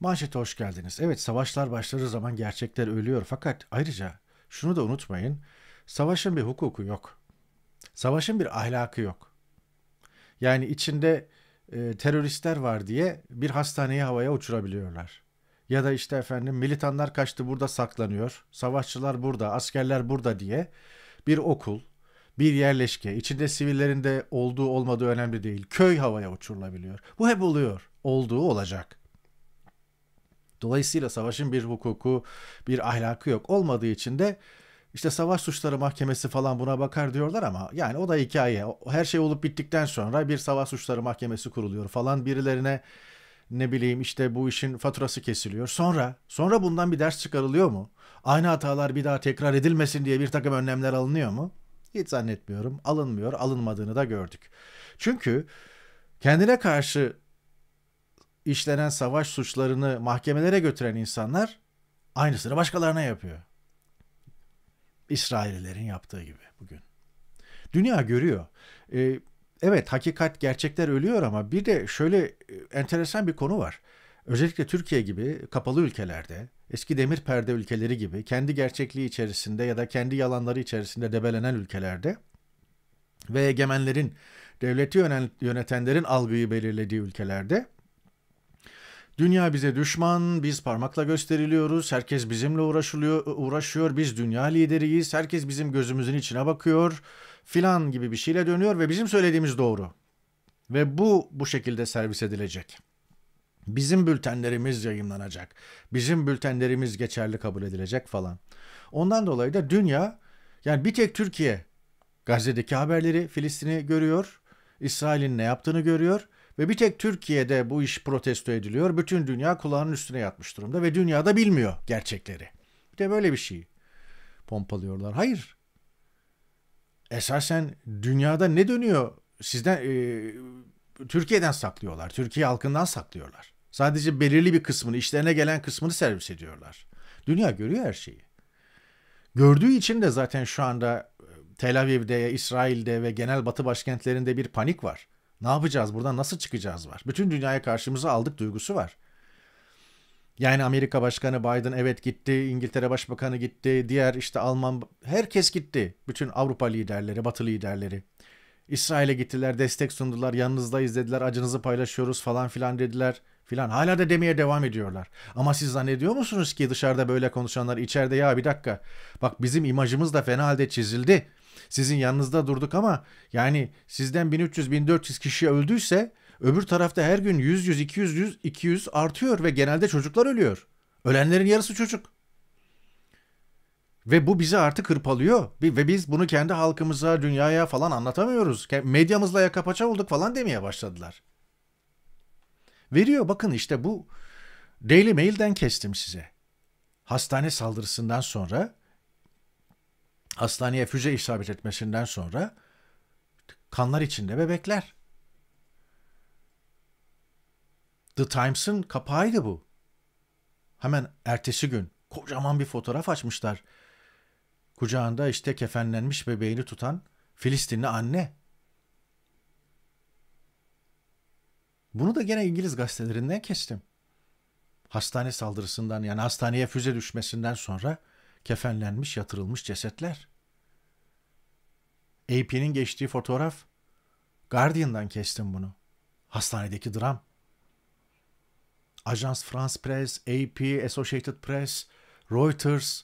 Manşete hoş geldiniz. Evet savaşlar başları zaman gerçekler ölüyor fakat ayrıca şunu da unutmayın. Savaşın bir hukuku yok. Savaşın bir ahlakı yok. Yani içinde e, teröristler var diye bir hastaneyi havaya uçurabiliyorlar. Ya da işte efendim militanlar kaçtı burada saklanıyor. Savaşçılar burada, askerler burada diye bir okul, bir yerleşke, içinde sivillerin de olduğu olmadığı önemli değil. Köy havaya uçurulabiliyor. Bu hep oluyor. Olduğu olacak. Dolayısıyla savaşın bir hukuku, bir ahlakı yok. Olmadığı için de işte savaş suçları mahkemesi falan buna bakar diyorlar ama yani o da hikaye. Her şey olup bittikten sonra bir savaş suçları mahkemesi kuruluyor falan birilerine ne bileyim işte bu işin faturası kesiliyor. Sonra sonra bundan bir ders çıkarılıyor mu? Aynı hatalar bir daha tekrar edilmesin diye bir takım önlemler alınıyor mu? Hiç zannetmiyorum. Alınmıyor. Alınmadığını da gördük. Çünkü kendine karşı işlenen savaş suçlarını mahkemelere götüren insanlar aynısını başkalarına yapıyor. İsraillerin yaptığı gibi bugün. Dünya görüyor. Ee, evet hakikat gerçekler ölüyor ama bir de şöyle e, enteresan bir konu var. Özellikle Türkiye gibi kapalı ülkelerde, eski demir perde ülkeleri gibi kendi gerçekliği içerisinde ya da kendi yalanları içerisinde debelenen ülkelerde ve egemenlerin, devleti yönetenlerin algıyı belirlediği ülkelerde Dünya bize düşman, biz parmakla gösteriliyoruz, herkes bizimle uğraşılıyor, uğraşıyor, biz dünya lideriyiz, herkes bizim gözümüzün içine bakıyor filan gibi bir şeyle dönüyor ve bizim söylediğimiz doğru. Ve bu bu şekilde servis edilecek. Bizim bültenlerimiz yayınlanacak. Bizim bültenlerimiz geçerli kabul edilecek falan. Ondan dolayı da dünya yani bir tek Türkiye Gazze'deki haberleri Filistin'i görüyor. İsrail'in ne yaptığını görüyor ve bir tek Türkiye'de bu iş protesto ediliyor. Bütün dünya kulağının üstüne yatmış durumda ve dünya da bilmiyor gerçekleri. Bir de böyle bir şey pompalıyorlar. Hayır. Esasen dünyada ne dönüyor? Sizden e, Türkiye'den saklıyorlar. Türkiye halkından saklıyorlar. Sadece belirli bir kısmını, işlerine gelen kısmını servis ediyorlar. Dünya görüyor her şeyi. Gördüğü için de zaten şu anda e, Tel Aviv'de, İsrail'de ve genel batı başkentlerinde bir panik var. Ne yapacağız buradan nasıl çıkacağız var. Bütün dünyaya karşımıza aldık duygusu var. Yani Amerika Başkanı Biden evet gitti, İngiltere Başbakanı gitti, diğer işte Alman herkes gitti. Bütün Avrupa liderleri, Batı liderleri. İsrail'e gittiler, destek sundular, yanınızda izlediler, acınızı paylaşıyoruz falan filan dediler filan. Hala da demeye devam ediyorlar. Ama siz zannediyor musunuz ki dışarıda böyle konuşanlar içeride ya bir dakika. Bak bizim imajımız da fena halde çizildi. Sizin yanınızda durduk ama yani sizden 1300-1400 kişi öldüyse öbür tarafta her gün 100 100 200 200 artıyor ve genelde çocuklar ölüyor. Ölenlerin yarısı çocuk. Ve bu bizi artık hırpalıyor. Ve biz bunu kendi halkımıza, dünyaya falan anlatamıyoruz. Medyamızla yaka paça olduk falan demeye başladılar. Veriyor bakın işte bu Daily Mail'den kestim size. Hastane saldırısından sonra hastaneye füze isabet etmesinden sonra kanlar içinde bebekler. The Times'ın kapağıydı bu. Hemen ertesi gün kocaman bir fotoğraf açmışlar. Kucağında işte kefenlenmiş bebeğini tutan Filistinli anne. Bunu da gene İngiliz gazetelerinden kestim. Hastane saldırısından yani hastaneye füze düşmesinden sonra kefenlenmiş yatırılmış cesetler. AP'nin geçtiği fotoğraf Guardian'dan kestim bunu. Hastanedeki dram. Ajans France Press, AP, Associated Press, Reuters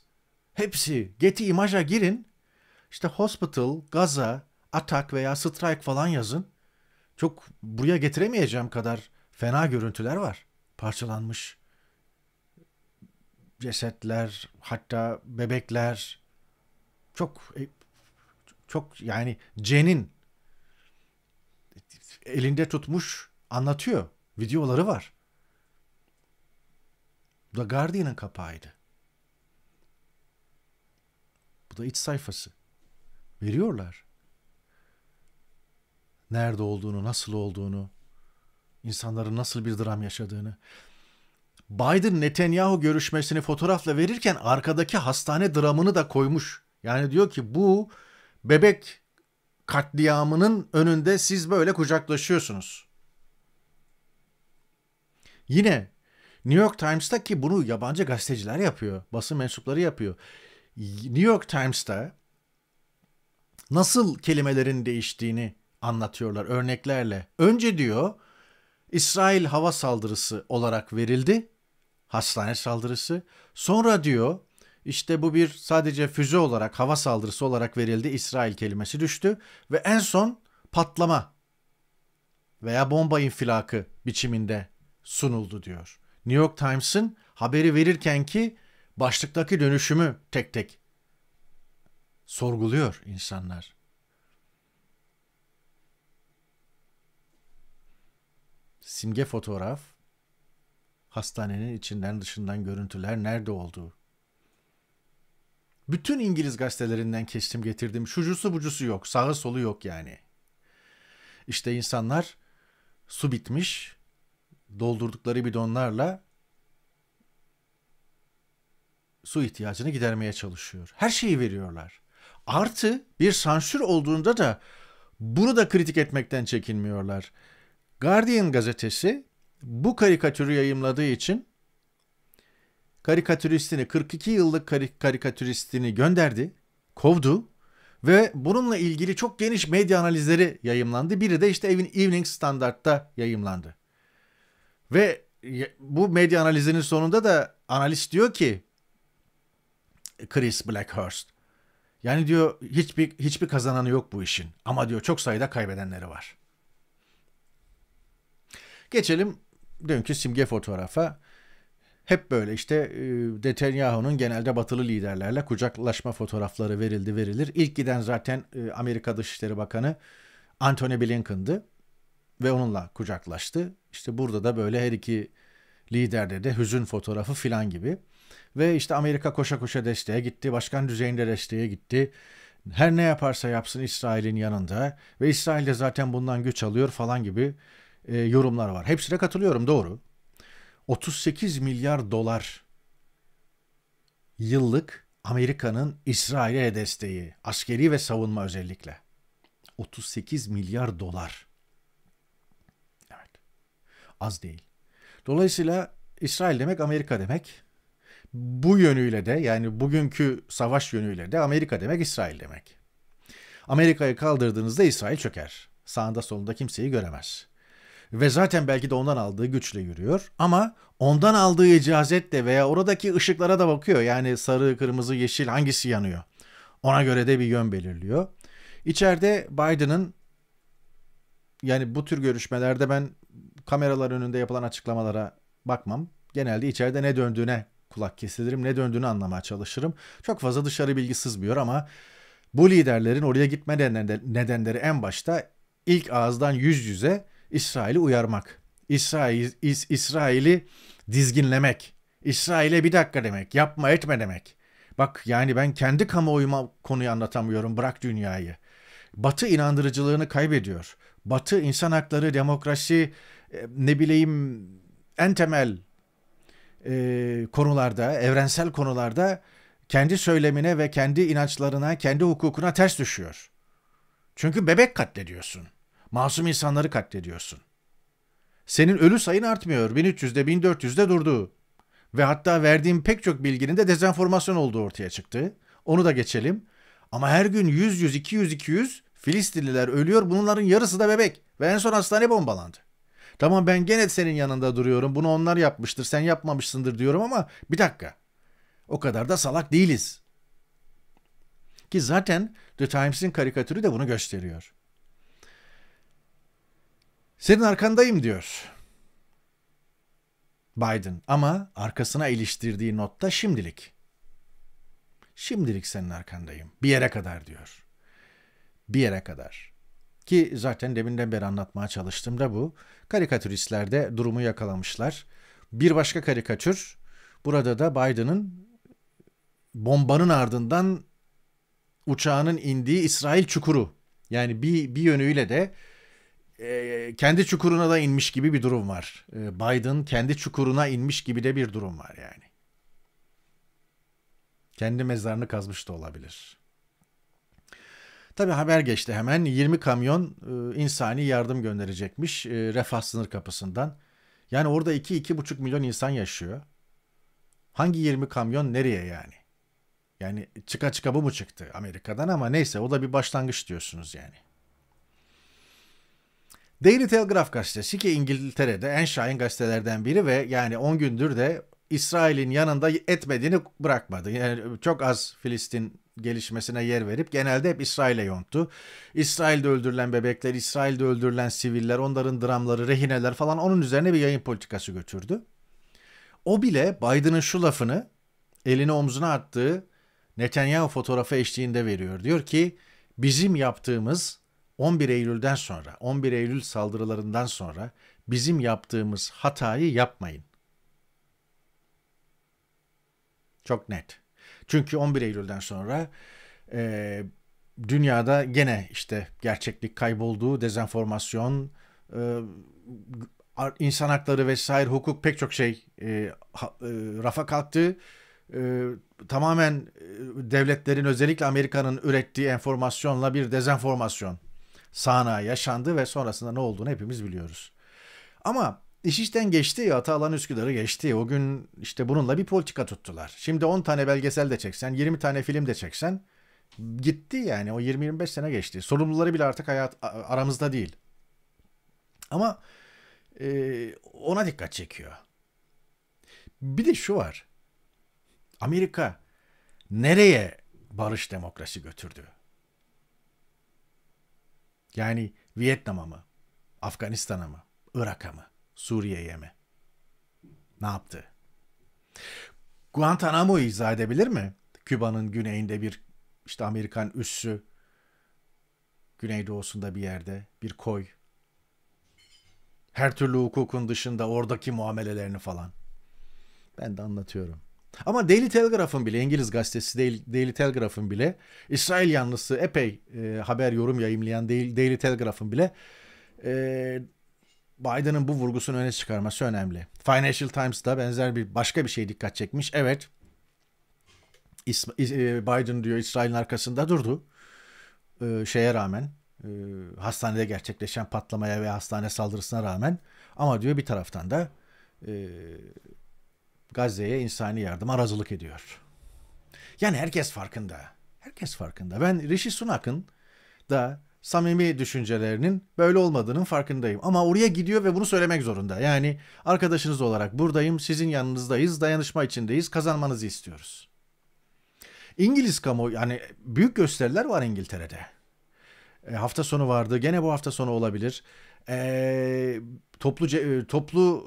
hepsi Getty imaja girin. İşte hospital, Gaza, atak veya strike falan yazın. Çok buraya getiremeyeceğim kadar fena görüntüler var. Parçalanmış, cesetler, hatta bebekler çok e, çok yani Cen'in elinde tutmuş anlatıyor. Videoları var. Bu da Guardian'ın kapağıydı. Bu da iç sayfası. Veriyorlar. Nerede olduğunu, nasıl olduğunu, insanların nasıl bir dram yaşadığını. Biden-Netanyahu görüşmesini fotoğrafla verirken arkadaki hastane dramını da koymuş. Yani diyor ki bu bebek katliamının önünde siz böyle kucaklaşıyorsunuz. Yine New York Times'ta ki bunu yabancı gazeteciler yapıyor, basın mensupları yapıyor. New York Times'ta nasıl kelimelerin değiştiğini anlatıyorlar örneklerle. Önce diyor İsrail hava saldırısı olarak verildi hastane saldırısı. Sonra diyor işte bu bir sadece füze olarak, hava saldırısı olarak verildi. İsrail kelimesi düştü ve en son patlama veya bomba infilakı biçiminde sunuldu diyor. New York Times'ın haberi verirken ki başlıktaki dönüşümü tek tek sorguluyor insanlar. Simge fotoğraf hastanenin içinden dışından görüntüler nerede olduğu. Bütün İngiliz gazetelerinden kestim getirdim. Şucusu bucusu yok. Sağı solu yok yani. İşte insanlar su bitmiş. Doldurdukları bidonlarla su ihtiyacını gidermeye çalışıyor. Her şeyi veriyorlar. Artı bir sansür olduğunda da bunu da kritik etmekten çekinmiyorlar. Guardian gazetesi bu karikatürü yayımladığı için karikatüristini 42 yıllık karikatüristini gönderdi, kovdu ve bununla ilgili çok geniş medya analizleri yayımlandı. Biri de işte Evening Standard'da yayımlandı. Ve bu medya analizinin sonunda da analist diyor ki Chris Blackhurst yani diyor hiçbir hiçbir kazananı yok bu işin ama diyor çok sayıda kaybedenleri var. Geçelim dünkü simge fotoğrafa hep böyle işte e, Netanyahu'nun genelde batılı liderlerle kucaklaşma fotoğrafları verildi verilir. İlk giden zaten e, Amerika Dışişleri Bakanı Antony Blinken'dı ve onunla kucaklaştı. İşte burada da böyle her iki liderde de hüzün fotoğrafı filan gibi. Ve işte Amerika koşa koşa desteğe gitti, başkan düzeyinde desteğe gitti. Her ne yaparsa yapsın İsrail'in yanında ve İsrail de zaten bundan güç alıyor falan gibi e, yorumlar var. Hepsine katılıyorum doğru. 38 milyar dolar yıllık Amerika'nın İsrail'e desteği, askeri ve savunma özellikle. 38 milyar dolar. Evet. Az değil. Dolayısıyla İsrail demek Amerika demek. Bu yönüyle de yani bugünkü savaş yönüyle de Amerika demek İsrail demek. Amerika'yı kaldırdığınızda İsrail çöker. Sağında solunda kimseyi göremez ve zaten belki de ondan aldığı güçle yürüyor. Ama ondan aldığı icazetle veya oradaki ışıklara da bakıyor. Yani sarı, kırmızı, yeşil hangisi yanıyor? Ona göre de bir yön belirliyor. İçeride Biden'ın yani bu tür görüşmelerde ben kameralar önünde yapılan açıklamalara bakmam. Genelde içeride ne döndüğüne kulak kesilirim, ne döndüğünü anlamaya çalışırım. Çok fazla dışarı bilgi sızmıyor ama bu liderlerin oraya gitme nedenleri en başta ilk ağızdan yüz yüze İsrail'i uyarmak. İsrail, İsrail'i dizginlemek. İsrail'e bir dakika demek, yapma etme demek. Bak yani ben kendi kamuoyuma konuyu anlatamıyorum, bırak dünyayı. Batı inandırıcılığını kaybediyor. Batı insan hakları, demokrasi, e, ne bileyim en temel e, konularda, evrensel konularda kendi söylemine ve kendi inançlarına, kendi hukukuna ters düşüyor. Çünkü bebek katlediyorsun. Masum insanları katlediyorsun. Senin ölü sayın artmıyor. 1300'de 1400'de durdu. Ve hatta verdiğim pek çok bilginin de dezenformasyon olduğu ortaya çıktı. Onu da geçelim. Ama her gün 100 100 200 200 Filistinliler ölüyor. Bunların yarısı da bebek ve en son hastane bombalandı. Tamam ben gene senin yanında duruyorum. Bunu onlar yapmıştır. Sen yapmamışsındır diyorum ama bir dakika. O kadar da salak değiliz. Ki zaten The Times'in karikatürü de bunu gösteriyor. Senin arkandayım diyor. Biden ama arkasına iliştirdiği notta şimdilik. Şimdilik senin arkandayım. Bir yere kadar diyor. Bir yere kadar. Ki zaten deminden beri anlatmaya çalıştım da bu. Karikatüristler de durumu yakalamışlar. Bir başka karikatür. Burada da Biden'ın bombanın ardından uçağının indiği İsrail çukuru. Yani bir, bir yönüyle de ee, kendi çukuruna da inmiş gibi bir durum var. Ee, Biden kendi çukuruna inmiş gibi de bir durum var yani. Kendi mezarını kazmış da olabilir. Tabi haber geçti hemen 20 kamyon e, insani yardım gönderecekmiş e, refah sınır kapısından. Yani orada 2-2,5 milyon insan yaşıyor. Hangi 20 kamyon nereye yani? Yani çıka çıka bu mu çıktı Amerika'dan ama neyse o da bir başlangıç diyorsunuz yani. Daily Telegraph gazetesi ki İngiltere'de en şahin gazetelerden biri ve yani 10 gündür de İsrail'in yanında etmediğini bırakmadı. Yani çok az Filistin gelişmesine yer verip genelde hep İsrail'e yonttu. İsrail'de öldürülen bebekler, İsrail'de öldürülen siviller, onların dramları, rehineler falan onun üzerine bir yayın politikası götürdü. O bile Biden'ın şu lafını elini omzuna attığı Netanyahu fotoğrafı eşliğinde veriyor. Diyor ki bizim yaptığımız 11 Eylül'den sonra, 11 Eylül saldırılarından sonra bizim yaptığımız hatayı yapmayın. Çok net. Çünkü 11 Eylül'den sonra e, dünyada gene işte gerçeklik kaybolduğu, dezenformasyon, e, insan hakları vesaire, hukuk pek çok şey e, ha, e, rafa kalktı. E, tamamen e, devletlerin özellikle Amerika'nın ürettiği enformasyonla bir dezenformasyon sahna yaşandı ve sonrasında ne olduğunu hepimiz biliyoruz. Ama iş işten geçti, Atalan Üsküdar'ı geçti. O gün işte bununla bir politika tuttular. Şimdi 10 tane belgesel de çeksen, 20 tane film de çeksen gitti yani. O 20-25 sene geçti. Sorumluları bile artık hayat aramızda değil. Ama e, ona dikkat çekiyor. Bir de şu var. Amerika nereye barış demokrasi götürdü? Yani Vietnam'a mı? Afganistan'a mı? Irak'a mı? Suriye'ye mi? Ne yaptı? Guantanamo'yu izah edebilir mi? Küba'nın güneyinde bir işte Amerikan üssü güneydoğusunda bir yerde bir koy. Her türlü hukukun dışında oradaki muamelelerini falan. Ben de anlatıyorum. Ama Daily Telegraph'ın bile İngiliz gazetesi Daily Telegraph'ın bile İsrail yanlısı epey e, haber yorum yayımlayan Daily Telegraph'ın bile e, Biden'ın bu vurgusunu öne çıkarması önemli. Financial Times da benzer bir başka bir şey dikkat çekmiş. Evet e, Biden diyor İsrail'in arkasında durdu. E, şeye rağmen e, hastanede gerçekleşen patlamaya ve hastane saldırısına rağmen ama diyor bir taraftan da e, Gazze'ye insani yardım aracılık ediyor. Yani herkes farkında. Herkes farkında. Ben Rishi Sunak'ın da samimi düşüncelerinin böyle olmadığının farkındayım. Ama oraya gidiyor ve bunu söylemek zorunda. Yani arkadaşınız olarak buradayım, sizin yanınızdayız, dayanışma içindeyiz, kazanmanızı istiyoruz. İngiliz kamu, yani büyük gösteriler var İngiltere'de. E, hafta sonu vardı, gene bu hafta sonu olabilir. E, e toplu toplu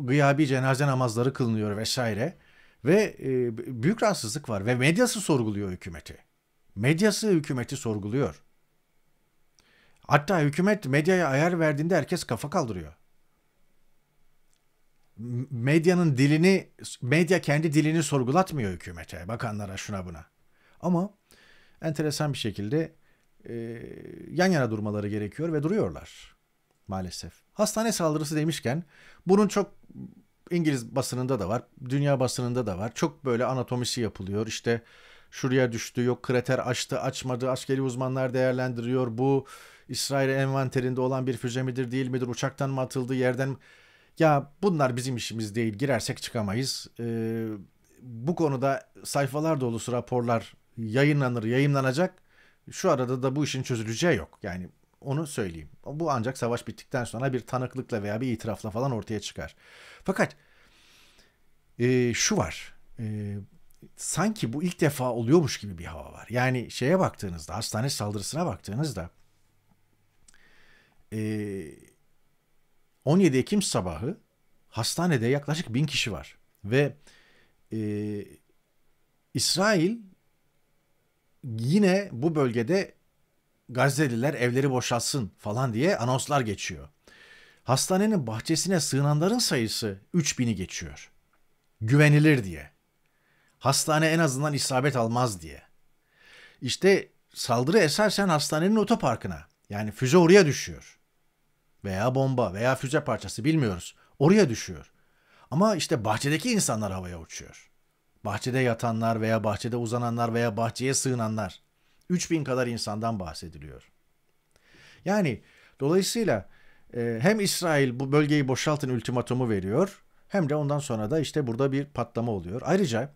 gıyabi cenaze namazları kılınıyor vesaire. Ve e, büyük rahatsızlık var ve medyası sorguluyor hükümeti. Medyası hükümeti sorguluyor. Hatta hükümet medyaya ayar verdiğinde herkes kafa kaldırıyor. Medyanın dilini, medya kendi dilini sorgulatmıyor hükümete, bakanlara şuna buna. Ama enteresan bir şekilde e, yan yana durmaları gerekiyor ve duruyorlar maalesef. Hastane saldırısı demişken bunun çok İngiliz basınında da var, dünya basınında da var. Çok böyle anatomisi yapılıyor. İşte şuraya düştü, yok krater açtı, açmadı. Askeri uzmanlar değerlendiriyor. Bu İsrail envanterinde olan bir füze midir, değil midir? Uçaktan mı atıldı, yerden Ya bunlar bizim işimiz değil. Girersek çıkamayız. Ee, bu konuda sayfalar dolusu raporlar yayınlanır, yayınlanacak. Şu arada da bu işin çözüleceği yok. Yani onu söyleyeyim. Bu ancak savaş bittikten sonra bir tanıklıkla veya bir itirafla falan ortaya çıkar. Fakat e, şu var. E, sanki bu ilk defa oluyormuş gibi bir hava var. Yani şeye baktığınızda, hastane saldırısına baktığınızda e, 17 Ekim sabahı hastanede yaklaşık bin kişi var. Ve e, İsrail yine bu bölgede Gazze'liler evleri boşalsın falan diye anonslar geçiyor. Hastanenin bahçesine sığınanların sayısı 3000'i geçiyor. Güvenilir diye. Hastane en azından isabet almaz diye. İşte saldırı esersen hastanenin otoparkına yani füze oraya düşüyor. Veya bomba veya füze parçası bilmiyoruz. Oraya düşüyor. Ama işte bahçedeki insanlar havaya uçuyor. Bahçede yatanlar veya bahçede uzananlar veya bahçeye sığınanlar. 3000 kadar insandan bahsediliyor. Yani dolayısıyla e, hem İsrail bu bölgeyi boşaltın ultimatomu veriyor hem de ondan sonra da işte burada bir patlama oluyor. Ayrıca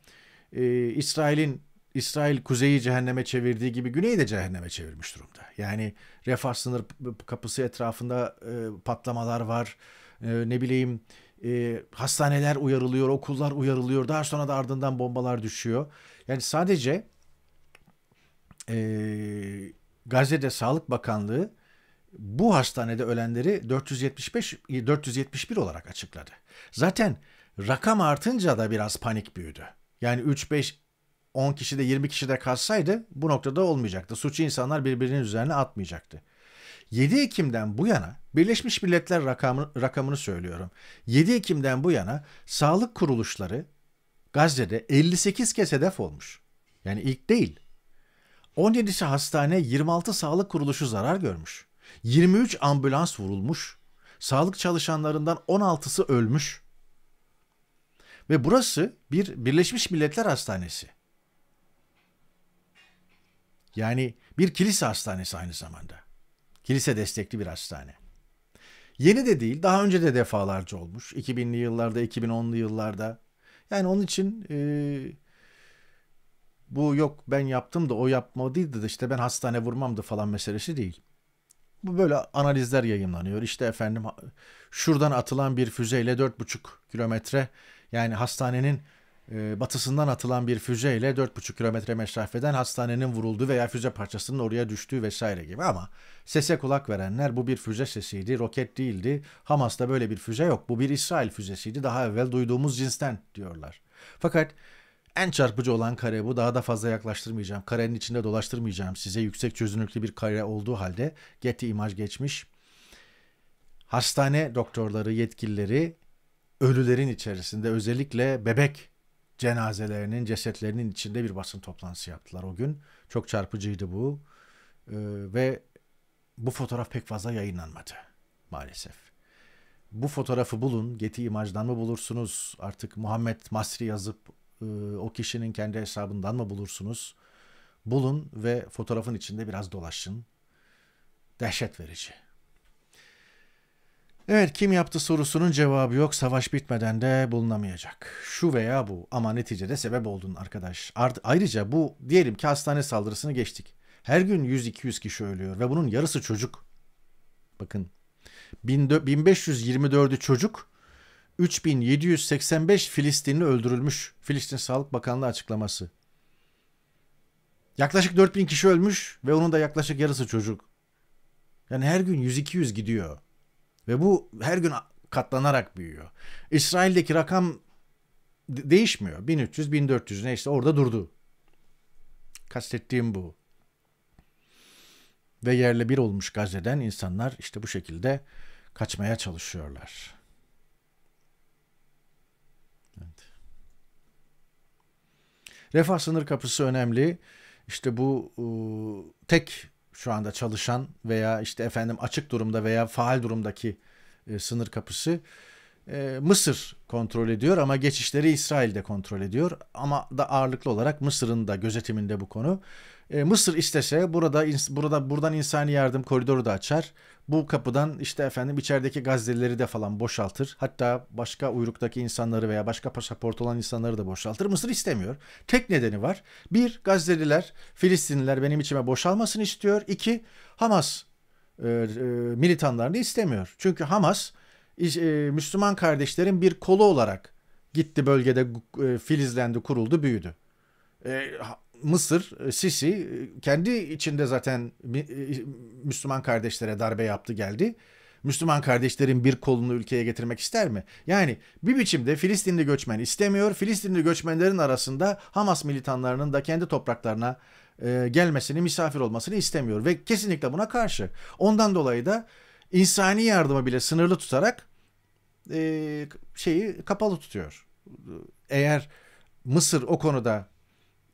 e, İsrail'in İsrail kuzeyi cehenneme çevirdiği gibi güneyi de cehenneme çevirmiş durumda. Yani refah sınır kapısı etrafında e, patlamalar var. E, ne bileyim e, hastaneler uyarılıyor, okullar uyarılıyor. Daha sonra da ardından bombalar düşüyor. Yani sadece e, Gazze'de Sağlık Bakanlığı bu hastanede ölenleri 475 471 olarak açıkladı. Zaten rakam artınca da biraz panik büyüdü. Yani 3 5 10 kişi de 20 kişi de kalsaydı bu noktada olmayacaktı. Suçu insanlar birbirinin üzerine atmayacaktı. 7 Ekim'den bu yana Birleşmiş Milletler rakamı, rakamını söylüyorum. 7 Ekim'den bu yana sağlık kuruluşları Gazze'de 58 kez hedef olmuş. Yani ilk değil. 17'si hastane, 26 sağlık kuruluşu zarar görmüş. 23 ambulans vurulmuş. Sağlık çalışanlarından 16'sı ölmüş. Ve burası bir Birleşmiş Milletler Hastanesi. Yani bir kilise hastanesi aynı zamanda. Kilise destekli bir hastane. Yeni de değil, daha önce de defalarca olmuş. 2000'li yıllarda, 2010'lu yıllarda. Yani onun için e, bu yok ben yaptım da o yapmadıydı da işte ben hastane vurmamdı falan meselesi değil. Bu böyle analizler yayınlanıyor. İşte efendim şuradan atılan bir füzeyle 4,5 kilometre yani hastanenin e, batısından atılan bir füzeyle 4,5 kilometre mesafeden hastanenin vurulduğu veya füze parçasının oraya düştüğü vesaire gibi ama sese kulak verenler bu bir füze sesiydi, roket değildi. Hamas'ta böyle bir füze yok. Bu bir İsrail füzesiydi. Daha evvel duyduğumuz cinsten diyorlar. Fakat en çarpıcı olan kare bu. Daha da fazla yaklaştırmayacağım. Karenin içinde dolaştırmayacağım size. Yüksek çözünürlüklü bir kare olduğu halde Getty imaj geçmiş. Hastane doktorları, yetkilileri ölülerin içerisinde özellikle bebek cenazelerinin, cesetlerinin içinde bir basın toplantısı yaptılar o gün. Çok çarpıcıydı bu. Ee, ve bu fotoğraf pek fazla yayınlanmadı maalesef. Bu fotoğrafı bulun. Getty imajdan mı bulursunuz? Artık Muhammed Masri yazıp ee, o kişinin kendi hesabından mı bulursunuz? Bulun ve fotoğrafın içinde biraz dolaşın. Dehşet verici. Evet kim yaptı sorusunun cevabı yok. Savaş bitmeden de bulunamayacak. Şu veya bu ama neticede sebep oldun arkadaş. ayrıca bu diyelim ki hastane saldırısını geçtik. Her gün 100-200 kişi ölüyor ve bunun yarısı çocuk. Bakın 1524'ü çocuk, 3785 Filistinli öldürülmüş. Filistin Sağlık Bakanlığı açıklaması. Yaklaşık 4000 kişi ölmüş ve onun da yaklaşık yarısı çocuk. Yani her gün 100-200 gidiyor. Ve bu her gün katlanarak büyüyor. İsrail'deki rakam değişmiyor. 1300-1400 neyse orada durdu. Kastettiğim bu. Ve yerle bir olmuş Gazze'den insanlar işte bu şekilde kaçmaya çalışıyorlar. Refah sınır kapısı önemli. İşte bu e, tek şu anda çalışan veya işte efendim açık durumda veya faal durumdaki e, sınır kapısı e, Mısır kontrol ediyor ama geçişleri İsrail de kontrol ediyor ama da ağırlıklı olarak Mısır'ın da gözetiminde bu konu. E, Mısır istese burada ins- burada buradan insani yardım koridoru da açar. Bu kapıdan işte efendim içerideki Gazze'lileri de falan boşaltır. Hatta başka uyruktaki insanları veya başka pasaport olan insanları da boşaltır. Mısır istemiyor. Tek nedeni var. Bir, Gazze'liler, Filistinliler benim içime boşalmasını istiyor. İki, Hamas e, e, militanlarını istemiyor. Çünkü Hamas e, Müslüman kardeşlerin bir kolu olarak gitti bölgede e, filizlendi, kuruldu, büyüdü. E, Mısır, e, Sisi e, kendi içinde zaten e, Müslüman kardeşlere darbe yaptı geldi. Müslüman kardeşlerin bir kolunu ülkeye getirmek ister mi? Yani bir biçimde Filistinli göçmen istemiyor. Filistinli göçmenlerin arasında Hamas militanlarının da kendi topraklarına e, gelmesini, misafir olmasını istemiyor ve kesinlikle buna karşı. Ondan dolayı da insani yardımı bile sınırlı tutarak e, şeyi kapalı tutuyor. Eğer Mısır o konuda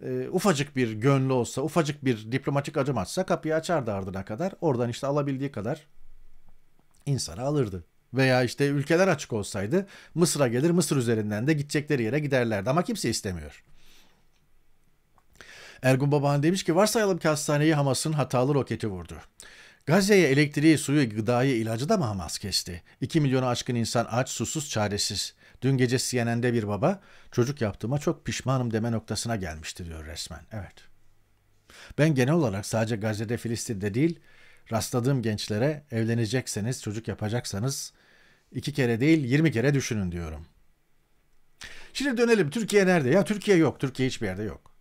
e, ufacık bir gönlü olsa, ufacık bir diplomatik acım açsa kapıyı açardı ardına kadar. Oradan işte alabildiği kadar insanı alırdı. Veya işte ülkeler açık olsaydı Mısır'a gelir Mısır üzerinden de gidecekleri yere giderlerdi ama kimse istemiyor. Ergun Babahan demiş ki varsayalım ki hastaneyi Hamas'ın hatalı roketi vurdu. Gazze'ye elektriği, suyu, gıdayı, ilacı da mı Hamas kesti? 2 milyonu aşkın insan aç, susuz, çaresiz. Dün gece CNN'de bir baba çocuk yaptığıma çok pişmanım deme noktasına gelmişti diyor resmen. Evet. Ben genel olarak sadece Gazze'de Filistin'de değil rastladığım gençlere evlenecekseniz çocuk yapacaksanız iki kere değil 20 kere düşünün diyorum. Şimdi dönelim Türkiye nerede? Ya Türkiye yok. Türkiye hiçbir yerde yok.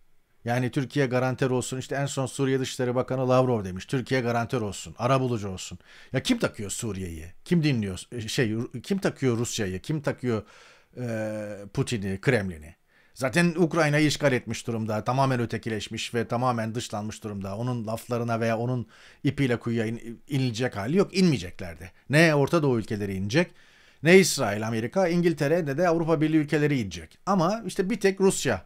Yani Türkiye garanter olsun. İşte en son Suriye Dışişleri Bakanı Lavrov demiş. Türkiye garanter olsun. bulucu olsun. Ya kim takıyor Suriye'yi? Kim dinliyor? E, şey kim takıyor Rusya'yı? Kim takıyor e, Putin'i, Kremlin'i? Zaten Ukrayna'yı işgal etmiş durumda. Tamamen ötekileşmiş ve tamamen dışlanmış durumda. Onun laflarına veya onun ipiyle kuyuya in, inilecek hali yok. İnmeyeceklerdi. Ne Orta Doğu ülkeleri inecek ne İsrail, Amerika, İngiltere ne de Avrupa Birliği ülkeleri inecek. Ama işte bir tek Rusya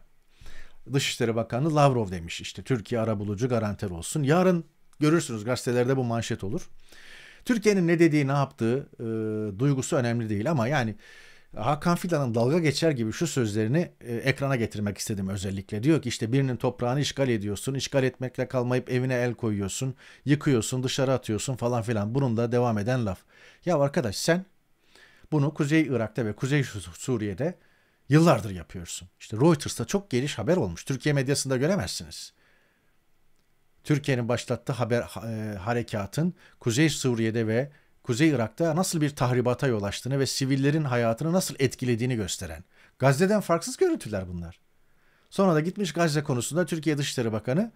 Dışişleri Bakanı Lavrov demiş işte Türkiye arabulucu garanter olsun. Yarın görürsünüz gazetelerde bu manşet olur. Türkiye'nin ne dediği ne yaptığı e, duygusu önemli değil ama yani Hakan Fidan'ın dalga geçer gibi şu sözlerini e, ekrana getirmek istedim özellikle. Diyor ki işte birinin toprağını işgal ediyorsun, işgal etmekle kalmayıp evine el koyuyorsun, yıkıyorsun, dışarı atıyorsun falan filan. Bunun da devam eden laf. Ya arkadaş sen bunu Kuzey Irak'ta ve Kuzey Suriye'de Yıllardır yapıyorsun. İşte Reuters'ta çok geniş haber olmuş. Türkiye medyasında göremezsiniz. Türkiye'nin başlattığı haber e, harekatın Kuzey Suriye'de ve Kuzey Irak'ta nasıl bir tahribata yol açtığını ve sivillerin hayatını nasıl etkilediğini gösteren. Gazze'den farksız görüntüler bunlar. Sonra da gitmiş Gazze konusunda Türkiye Dışişleri Bakanı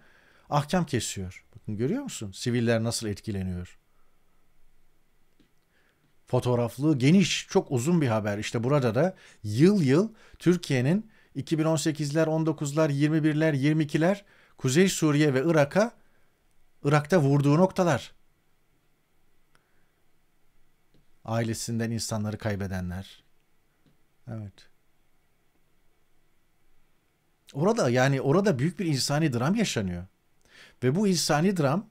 ahkam kesiyor. Bakın görüyor musun? Siviller nasıl etkileniyor? fotoğraflı, geniş, çok uzun bir haber. İşte burada da yıl yıl Türkiye'nin 2018'ler, 19'lar, 21'ler, 22'ler Kuzey Suriye ve Irak'a Irak'ta vurduğu noktalar. Ailesinden insanları kaybedenler. Evet. Orada yani orada büyük bir insani dram yaşanıyor. Ve bu insani dram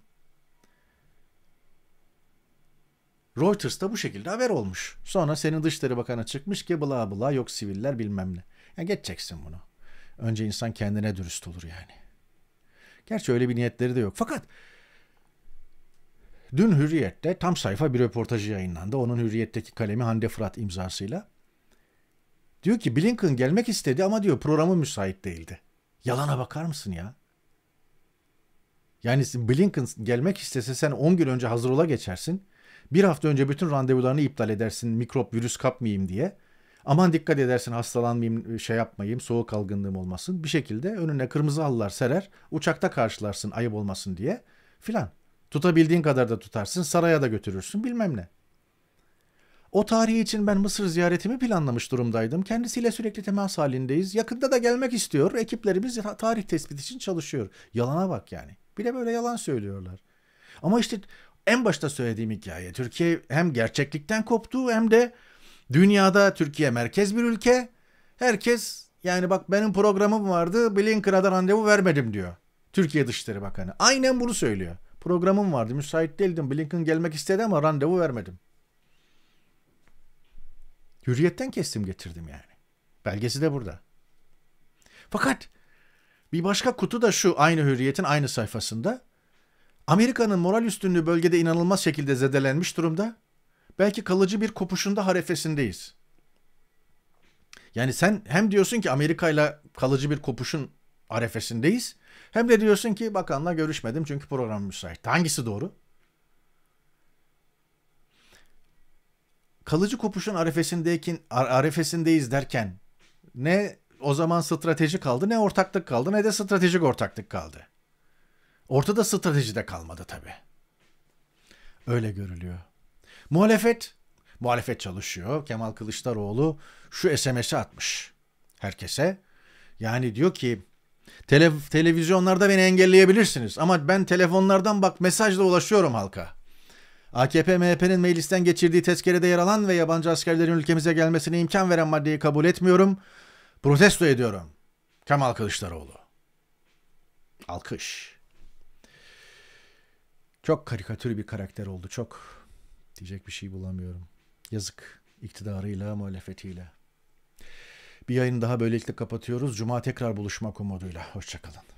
Reuters'ta bu şekilde haber olmuş. Sonra senin Dışişleri Bakanı çıkmış ki bla bla yok siviller bilmem ne. Yani geçeceksin bunu. Önce insan kendine dürüst olur yani. Gerçi öyle bir niyetleri de yok. Fakat dün Hürriyet'te tam sayfa bir röportajı yayınlandı. Onun Hürriyet'teki kalemi Hande Fırat imzasıyla. Diyor ki Blinken gelmek istedi ama diyor programı müsait değildi. Yalana bakar mısın ya? Yani Blinken gelmek istese sen 10 gün önce hazır ola geçersin. Bir hafta önce bütün randevularını iptal edersin mikrop virüs kapmayayım diye. Aman dikkat edersin hastalanmayayım şey yapmayayım soğuk algınlığım olmasın. Bir şekilde önüne kırmızı halılar serer uçakta karşılarsın ayıp olmasın diye filan. Tutabildiğin kadar da tutarsın saraya da götürürsün bilmem ne. O tarihi için ben Mısır ziyaretimi planlamış durumdaydım. Kendisiyle sürekli temas halindeyiz. Yakında da gelmek istiyor. Ekiplerimiz tarih tespiti için çalışıyor. Yalana bak yani. Bir de böyle yalan söylüyorlar. Ama işte en başta söylediğim hikaye. Türkiye hem gerçeklikten koptu hem de dünyada Türkiye merkez bir ülke. Herkes yani bak benim programım vardı Blinker'a da randevu vermedim diyor. Türkiye Dışişleri Bakanı. Aynen bunu söylüyor. Programım vardı müsait değildim. Blinken gelmek istedi ama randevu vermedim. Hürriyetten kestim getirdim yani. Belgesi de burada. Fakat bir başka kutu da şu aynı hürriyetin aynı sayfasında. Amerika'nın moral üstünlüğü bölgede inanılmaz şekilde zedelenmiş durumda. Belki kalıcı bir kopuşunda harefesindeyiz. Yani sen hem diyorsun ki Amerika ile kalıcı bir kopuşun arefesindeyiz. Hem de diyorsun ki bakanla görüşmedim çünkü program müsait. Hangisi doğru? Kalıcı kopuşun arefesindeyken, arefesindeyiz derken ne o zaman strateji kaldı ne ortaklık kaldı ne de stratejik ortaklık kaldı. Ortada strateji de kalmadı tabi. Öyle görülüyor. Muhalefet, muhalefet çalışıyor. Kemal Kılıçdaroğlu şu SMS'i atmış herkese. Yani diyor ki Tele, televizyonlarda beni engelleyebilirsiniz ama ben telefonlardan bak mesajla ulaşıyorum halka. AKP MHP'nin meclisten geçirdiği tezkerede yer alan ve yabancı askerlerin ülkemize gelmesine imkan veren maddeyi kabul etmiyorum. Protesto ediyorum. Kemal Kılıçdaroğlu. Alkış. Çok karikatür bir karakter oldu. Çok diyecek bir şey bulamıyorum. Yazık iktidarıyla, muhalefetiyle. Bir yayını daha böylelikle kapatıyoruz. Cuma tekrar buluşmak umuduyla. Hoşçakalın.